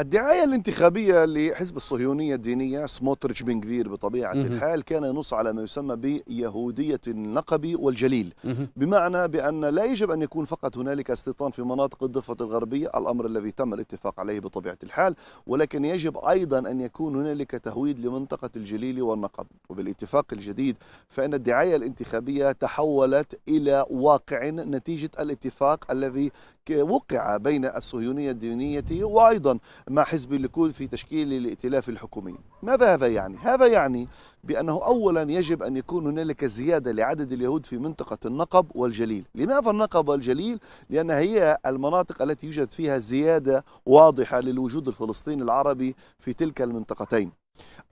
الدعاية الانتخابية لحزب الصهيونية الدينية سموتريتش بن كفير بطبيعة مه. الحال كان ينص على ما يسمى بيهودية النقب والجليل مه. بمعنى بأن لا يجب أن يكون فقط هنالك استيطان في مناطق الضفة الغربية الأمر الذي تم الاتفاق عليه بطبيعة الحال ولكن يجب أيضا أن يكون هنالك تهويد لمنطقة الجليل والنقب وبالاتفاق الجديد فإن الدعاية الانتخابية تحولت إلى واقع نتيجة الاتفاق الذي وقع بين الصهيونية الدينية وأيضا مع حزب الليكود في تشكيل الائتلاف الحكومي ماذا هذا يعني؟ هذا يعني بأنه أولا يجب أن يكون هنالك زيادة لعدد اليهود في منطقة النقب والجليل لماذا النقب والجليل؟ لأن هي المناطق التي يوجد فيها زيادة واضحة للوجود الفلسطيني العربي في تلك المنطقتين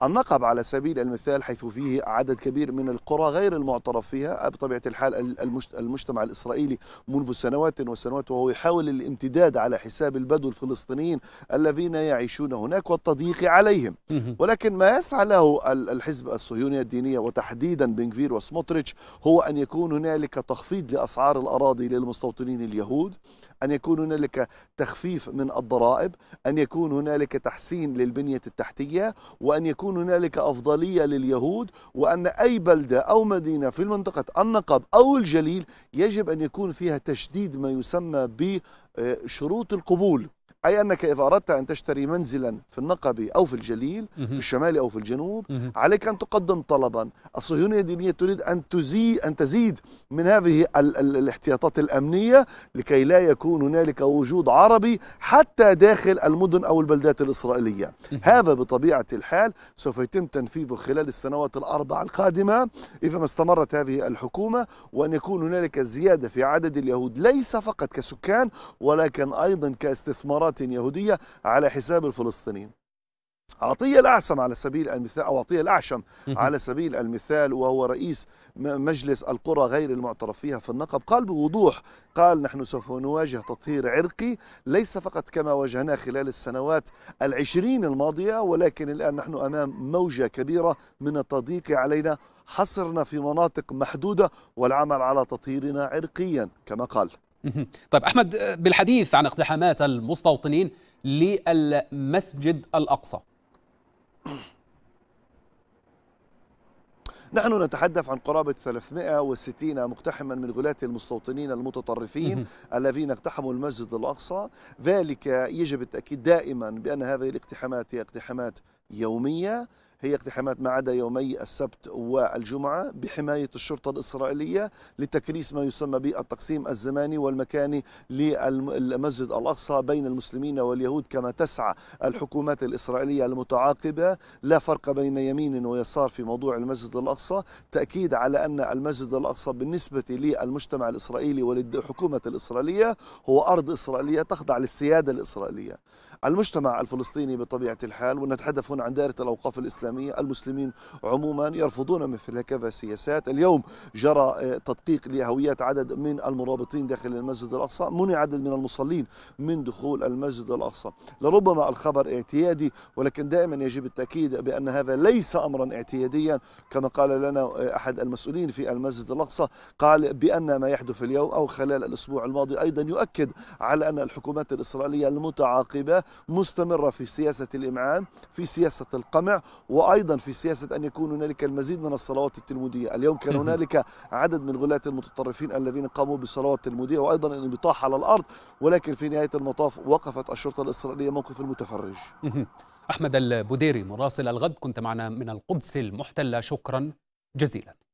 النقب على سبيل المثال حيث فيه عدد كبير من القرى غير المعترف فيها بطبيعة الحال المجتمع الإسرائيلي منذ سنوات وسنوات وهو يحاول الامتداد على حساب البدو الفلسطينيين الذين يعيشون هناك والتضييق عليهم ولكن ما يسعى له الحزب الصهيوني الدينية وتحديدا بنكفير وسموتريتش هو أن يكون هنالك تخفيض لأسعار الأراضي للمستوطنين اليهود أن يكون هنالك تخفيف من الضرائب أن يكون هنالك تحسين للبنية التحتية وأن أن يكون هنالك أفضلية لليهود وأن أي بلدة أو مدينة في منطقة النقب أو الجليل يجب أن يكون فيها تشديد ما يسمى بشروط القبول أي أنك إذا أردت أن تشتري منزلا في النقبة أو في الجليل في الشمال أو في الجنوب عليك أن تقدم طلبا الصهيونية الدينية تريد أن, تزي أن تزيد من هذه ال ال الاحتياطات الأمنية لكي لا يكون هنالك وجود عربي حتى داخل المدن أو البلدات الإسرائيلية هذا بطبيعة الحال سوف يتم تنفيذه خلال السنوات الأربع القادمة إذا ما استمرت هذه الحكومة وأن يكون هنالك زيادة في عدد اليهود ليس فقط كسكان ولكن أيضا كاستثمارات عشرات يهودية على حساب الفلسطينيين عطية الأعسم على سبيل المثال أو عطية الأعشم على سبيل المثال وهو رئيس مجلس القرى غير المعترف فيها في النقب قال بوضوح قال نحن سوف نواجه تطهير عرقي ليس فقط كما واجهناه خلال السنوات العشرين الماضية ولكن الآن نحن أمام موجة كبيرة من التضييق علينا حصرنا في مناطق محدودة والعمل على تطهيرنا عرقيا كما قال طيب احمد بالحديث عن اقتحامات المستوطنين للمسجد الاقصى نحن نتحدث عن قرابة 360 مقتحما من غلاة المستوطنين المتطرفين الذين اقتحموا المسجد الأقصى ذلك يجب التأكيد دائما بأن هذه الاقتحامات هي اقتحامات يومية هي اقتحامات ما عدا يومي السبت والجمعة بحماية الشرطة الإسرائيلية لتكريس ما يسمى بالتقسيم الزماني والمكاني للمسجد الأقصى بين المسلمين واليهود كما تسعى الحكومات الإسرائيلية المتعاقبة لا فرق بين يمين ويسار في موضوع المسجد الأقصى تأكيد على أن المسجد الأقصى بالنسبة للمجتمع الإسرائيلي وللحكومة الإسرائيلية هو أرض إسرائيلية تخضع للسيادة الإسرائيلية المجتمع الفلسطيني بطبيعة الحال ونتحدث هنا عن دائرة الأوقاف الإسلامية الإسلامية المسلمين عموما يرفضون مثل هكذا سياسات اليوم جرى آه، تدقيق لهويات عدد من المرابطين داخل المسجد الأقصى منع عدد من المصلين من دخول المسجد الأقصى لربما الخبر اعتيادي ولكن دائما يجب التأكيد بأن هذا ليس أمرا اعتياديا كما قال لنا آه، أحد المسؤولين في المسجد الأقصى قال بأن ما يحدث اليوم أو خلال الأسبوع الماضي أيضا يؤكد على أن الحكومات الإسرائيلية المتعاقبة مستمرة في سياسة الإمعان في سياسة القمع و وايضا في سياسه ان يكون هنالك المزيد من الصلوات التلموديه، اليوم كان هنالك عدد من غلاة المتطرفين الذين قاموا بالصلوات التلموديه وايضا الانبطاح على الارض ولكن في نهايه المطاف وقفت الشرطه الاسرائيليه موقف المتفرج. احمد البوديري مراسل الغد كنت معنا من القدس المحتله شكرا جزيلا.